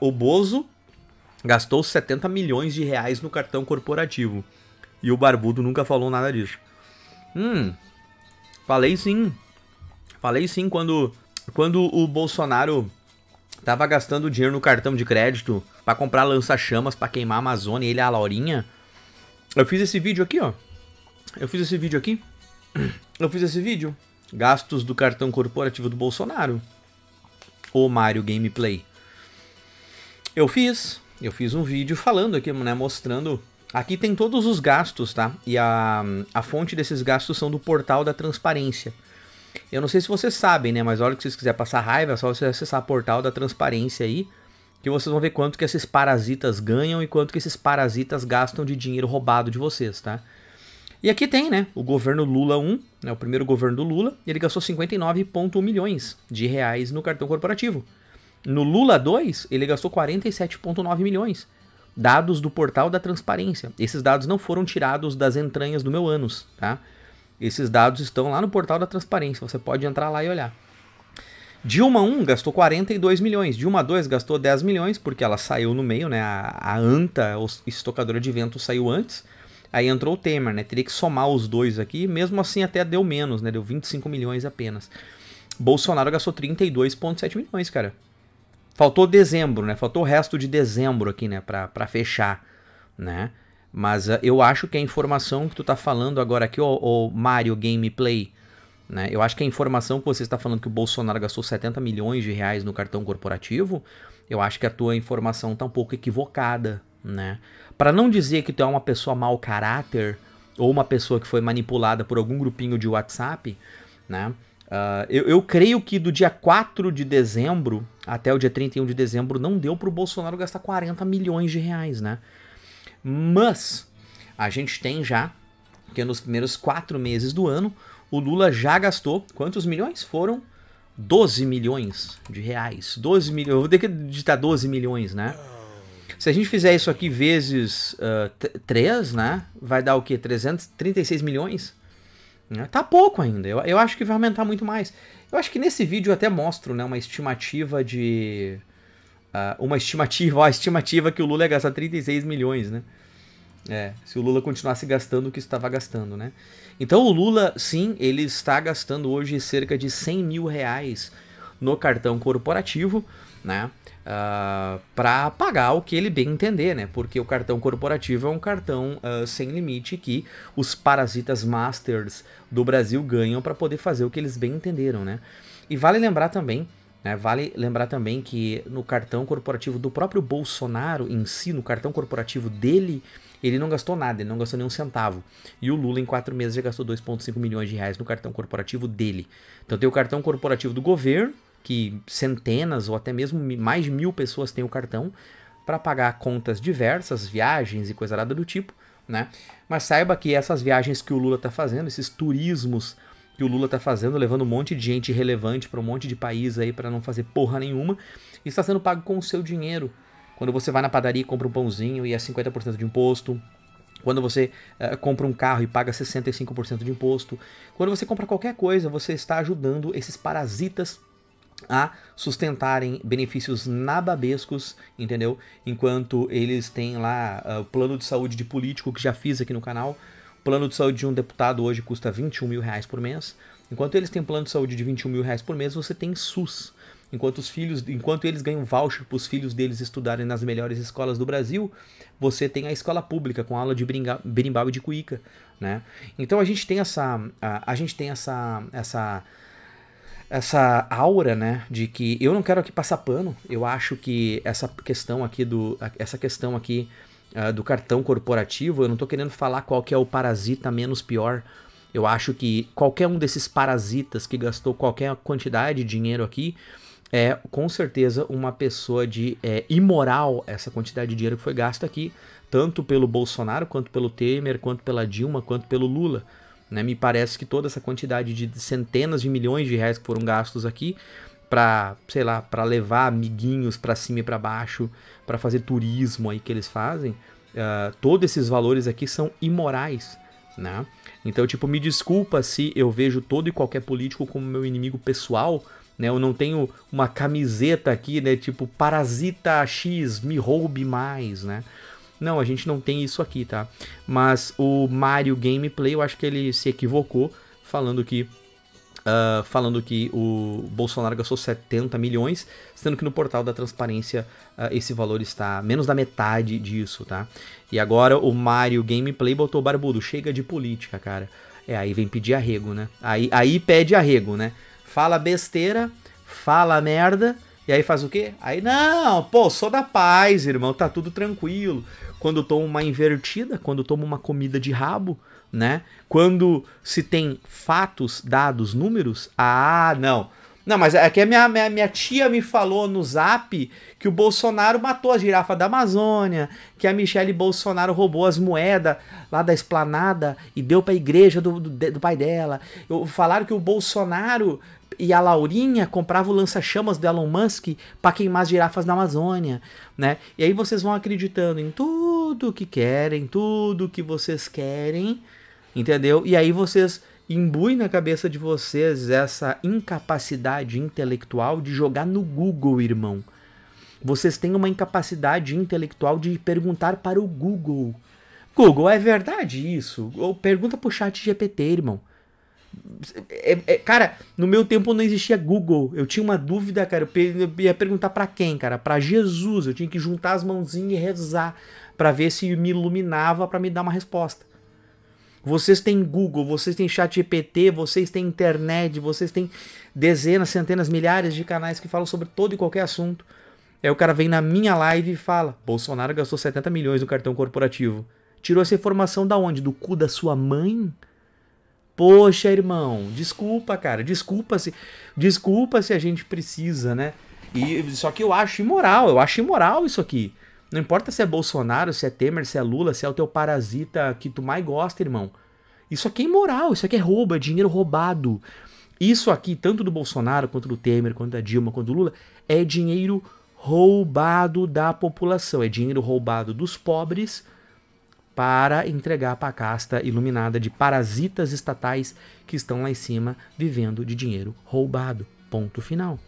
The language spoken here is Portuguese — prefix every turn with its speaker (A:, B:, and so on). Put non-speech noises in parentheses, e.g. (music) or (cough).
A: O, o Bozo gastou 70 milhões de reais no cartão corporativo. E o Barbudo nunca falou nada disso. Hum, falei sim. Falei sim quando, quando o Bolsonaro tava gastando dinheiro no cartão de crédito para comprar lança-chamas para queimar a Amazônia e ele a Laurinha. Eu fiz esse vídeo aqui, ó. Eu fiz esse vídeo aqui. Eu fiz esse vídeo. Gastos do cartão corporativo do Bolsonaro. O Mario Gameplay. Eu fiz, eu fiz um vídeo falando aqui, né, mostrando... Aqui tem todos os gastos, tá? E a, a fonte desses gastos são do portal da transparência. Eu não sei se vocês sabem, né? Mas olha que vocês quiserem passar raiva, é só vocês acessar o portal da transparência aí, que vocês vão ver quanto que esses parasitas ganham e quanto que esses parasitas gastam de dinheiro roubado de vocês, tá? E aqui tem, né? O governo Lula 1, né, o primeiro governo do Lula, ele gastou 59,1 milhões de reais no cartão corporativo. No Lula 2, ele gastou 47,9 milhões. Dados do portal da transparência. Esses dados não foram tirados das entranhas do meu ânus, tá? Esses dados estão lá no portal da transparência. Você pode entrar lá e olhar. Dilma 1 gastou 42 milhões, Dilma 2 gastou 10 milhões, porque ela saiu no meio, né? A, a ANTA, a estocadora de vento, saiu antes. Aí entrou o Temer, né? Teria que somar os dois aqui, mesmo assim até deu menos, né? Deu 25 milhões apenas. Bolsonaro gastou 32,7 milhões, cara. Faltou dezembro, né? Faltou o resto de dezembro aqui, né? Para fechar, né? Mas ah, eu acho que a informação que tu tá falando agora aqui, o Mario Gameplay, né? Eu acho que a informação que você está falando que o Bolsonaro gastou 70 milhões de reais no cartão corporativo, eu acho que a tua informação tá um pouco equivocada, né? Para não dizer que tu é uma pessoa mau caráter ou uma pessoa que foi manipulada por algum grupinho de WhatsApp, né? Ah, eu, eu, creio que do dia 4 de dezembro até o dia 31 de dezembro não deu para o Bolsonaro gastar 40 milhões de reais, né? Mas a gente tem já, que nos primeiros quatro meses do ano, o Lula já gastou, quantos milhões? Foram 12 milhões de reais. 12 milhões, vou ter que digitar 12 milhões, né? Se a gente fizer isso aqui vezes uh, ah, 3, né? Vai dar o quê? 336 milhões? Né? Tá pouco ainda, eu, eu acho que vai aumentar muito mais. Eu acho que nesse vídeo eu até mostro né, uma estimativa de. Uh, uma estimativa, (laughs) a estimativa que o Lula ia gastar 36 milhões, né? É, se o Lula continuasse gastando o que estava gastando, né? Então o Lula, sim, ele está gastando hoje cerca de 100 mil reais no cartão corporativo, né? uh, ah, para pagar o que ele bem entender, né? Porque o cartão corporativo é um cartão uh, sem limite que os parasitas masters do Brasil ganham para poder fazer o que eles bem entenderam, né? E vale lembrar também né? Vale lembrar também que no cartão corporativo do próprio Bolsonaro em si, no cartão corporativo dele, ele não gastou nada, ele não gastou nenhum centavo. E o Lula, em quatro meses, já gastou 2,5 milhões de reais no cartão corporativo dele. Então tem o cartão corporativo do governo, que centenas ou até mesmo mais de mil pessoas têm o cartão para pagar contas diversas, viagens e coisa nada do tipo, né? Mas saiba que essas viagens que o Lula está fazendo, esses turismos que o Lula está fazendo, levando um monte de gente relevante para um monte de país aí para não fazer porra nenhuma, está sendo pago com o seu dinheiro. Quando você vai na padaria e compra um pãozinho e é 50% de imposto, quando você uh, compra um carro e paga 65% de imposto, quando você compra qualquer coisa, você está ajudando esses parasitas a sustentarem benefícios nababescos, entendeu? Enquanto eles têm lá ah, o uh, plano de saúde de político que já fiz aqui no canal. O plano de saúde de um deputado hoje custa 21 mil reais por mês. Enquanto eles têm plano de saúde de 21 mil reais por mês, você tem SUS. Enquanto os filhos, enquanto eles ganham voucher para os filhos deles estudarem nas melhores escolas do Brasil, você tem a escola pública com aula de berimbau e de cuíca, né? Então a gente tem essa, a, a gente tem essa, essa essa aura, né, de que eu não quero aqui passar pano. Eu acho que essa questão aqui do essa questão aqui uh, do cartão corporativo, eu não tô querendo falar qual que é o parasita menos pior. Eu acho que qualquer um desses parasitas que gastou qualquer quantidade de dinheiro aqui é com certeza uma pessoa de é, imoral essa quantidade de dinheiro que foi gasto aqui, tanto pelo Bolsonaro, quanto pelo Temer, quanto pela Dilma, quanto pelo Lula. Né? Me parece que toda essa quantidade de centenas de milhões de reais que foram gastos aqui para, sei lá, para levar amiguinhos para cima e para baixo, para fazer turismo aí que eles fazem, uh, todos esses valores aqui são imorais, né? Então, tipo, me desculpa se eu vejo todo e qualquer político como meu inimigo pessoal, né? Eu não tenho uma camiseta aqui, né? Tipo, parasita X, me roube mais, né? Não, a gente não tem isso aqui, tá? Mas o Mario Gameplay, eu acho que ele se equivocou falando que Uh, falando que o Bolsonaro gastou 70 milhões, sendo que no portal da transparência uh, esse valor está menos da metade disso, tá? E agora o Mario Gameplay botou barbudo, chega de política, cara. É, aí vem pedir arrego, né? Aí, aí pede arrego, né? Fala besteira, fala merda, e aí faz o quê? Aí não, pô, sou da paz, irmão, tá tudo tranquilo quando toma uma invertida, quando toma uma comida de rabo, né? Quando se tem fatos, dados, números, ah, não. Não, mas é que a minha, minha, minha, tia me falou no zap que o Bolsonaro matou a girafa da Amazônia, que a Michelle Bolsonaro roubou as moedas lá da esplanada e deu para a igreja do, do, do, pai dela. Eu, falaram que o Bolsonaro e a Laurinha comprava o lança-chamas do Elon Musk para queimar as girafas na Amazônia, né? E aí vocês vão acreditando em tudo que querem, tudo que vocês querem, entendeu? E aí vocês imbuem na cabeça de vocês essa incapacidade intelectual de jogar no Google, irmão. Vocês têm uma incapacidade intelectual de perguntar para o Google. Google, é verdade isso? Ou pergunta pro chat GPT, irmão. É, é, cara, no meu tempo não existia Google. Eu tinha uma dúvida, cara. Eu ia perguntar para quem, cara? Para Jesus. Eu tinha que juntar as mãozinhas e rezar para ver se me iluminava para me dar uma resposta. Vocês têm Google, vocês têm chat GPT, vocês têm internet, vocês têm dezenas, centenas, milhares de canais que falam sobre todo e qualquer assunto. Aí o cara vem na minha live e fala: Bolsonaro gastou 70 milhões no cartão corporativo. Tirou essa informação da onde? Do cu da sua mãe? Poxa, irmão, desculpa, cara, desculpa se, desculpa se a gente precisa, né? E só que eu acho imoral, eu acho imoral isso aqui. Não importa se é Bolsonaro, se é Temer, se é Lula, se é o teu parasita que tu mais gosta, irmão. Isso aqui é imoral, isso aqui é roubo, é dinheiro roubado. Isso aqui, tanto do Bolsonaro quanto do Temer, quanto da Dilma, quanto do Lula, é dinheiro roubado da população, é dinheiro roubado dos pobres para entregar para a casta iluminada de parasitas estatais que estão lá em cima vivendo de dinheiro roubado. Ponto final.